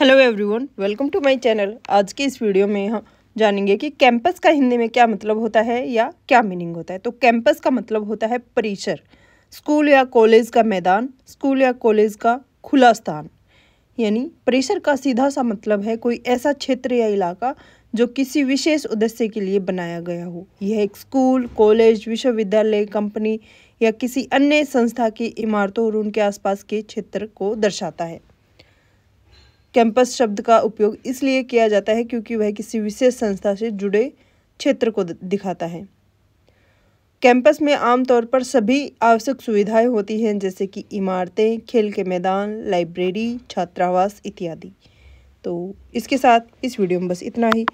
hello everyone welcome to my channel आज के इस वीडियो में हम जानेंगे कि कैंपस का हिंदी में क्या मतलब होता है या क्या मीनिंग होता है तो कैंपस का मतलब होता है परिसर स्कूल या कॉलेज का मैदान स्कूल या कॉलेज का खुला स्थान यानी परिसर का सीधा सा मतलब है कोई ऐसा क्षेत्र या इलाका जो किसी विशेष उद्देश्य के लिए बनाया गया हो यह एक स्कूल कॉलेज विश्वविद्यालय कंपनी या किसी अन्य संस्था की इमारतों और उनके आसपास के क्षेत्र को दर्शाता है कैंपस शब्द का उपयोग इसलिए किया जाता है क्योंकि वह किसी विशेष संस्था से जुड़े क्षेत्र को दिखाता है कैंपस में आमतौर पर सभी आवश्यक सुविधाएं होती हैं जैसे कि इमारतें खेल के मैदान लाइब्रेरी छात्रावास इत्यादि तो इसके साथ इस वीडियो में बस इतना ही